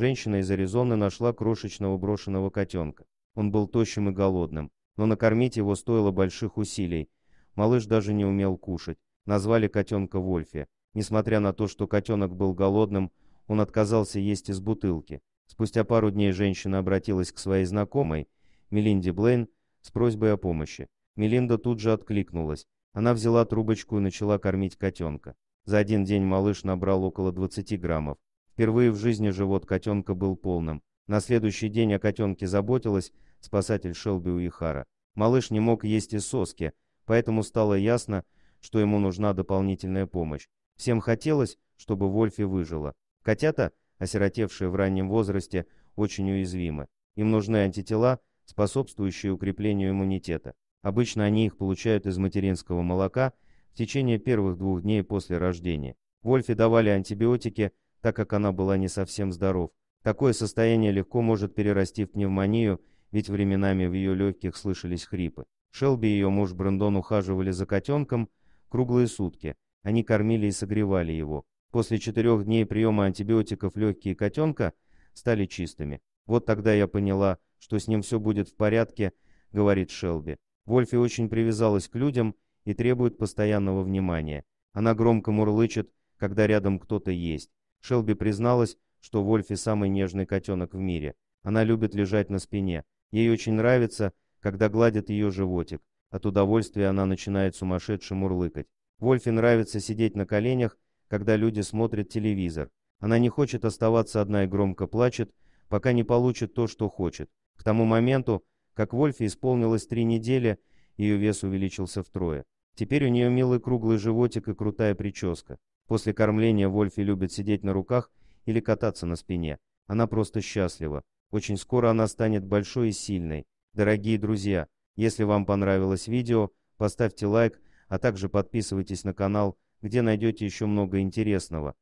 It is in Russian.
Женщина из Аризоны нашла крошечного брошенного котенка. Он был тощим и голодным, но накормить его стоило больших усилий. Малыш даже не умел кушать. Назвали котенка Вольфе. Несмотря на то, что котенок был голодным, он отказался есть из бутылки. Спустя пару дней женщина обратилась к своей знакомой, Мелинде Блейн, с просьбой о помощи. Мелинда тут же откликнулась. Она взяла трубочку и начала кормить котенка. За один день малыш набрал около 20 граммов. Впервые в жизни живот котенка был полным. На следующий день о котенке заботилась спасатель Шелби Уихара. Малыш не мог есть и соски, поэтому стало ясно, что ему нужна дополнительная помощь. Всем хотелось, чтобы Вольфи выжила. Котята, осиротевшие в раннем возрасте, очень уязвимы. Им нужны антитела, способствующие укреплению иммунитета. Обычно они их получают из материнского молока в течение первых двух дней после рождения. Вольфе давали антибиотики – так как она была не совсем здоров. Такое состояние легко может перерасти в пневмонию, ведь временами в ее легких слышались хрипы. Шелби и ее муж Брендон ухаживали за котенком круглые сутки. Они кормили и согревали его. После четырех дней приема антибиотиков легкие котенка стали чистыми. Вот тогда я поняла, что с ним все будет в порядке, говорит Шелби. Вольфи очень привязалась к людям и требует постоянного внимания. Она громко мурлычет, когда рядом кто-то есть. Шелби призналась, что Вольфи самый нежный котенок в мире. Она любит лежать на спине. Ей очень нравится, когда гладят ее животик. От удовольствия она начинает сумасшедше мурлыкать. Вольфи нравится сидеть на коленях, когда люди смотрят телевизор. Она не хочет оставаться одна и громко плачет, пока не получит то, что хочет. К тому моменту, как Вольфи исполнилось три недели, ее вес увеличился втрое. Теперь у нее милый круглый животик и крутая прическа. После кормления Вольфи любит сидеть на руках или кататься на спине. Она просто счастлива. Очень скоро она станет большой и сильной. Дорогие друзья, если вам понравилось видео, поставьте лайк, а также подписывайтесь на канал, где найдете еще много интересного.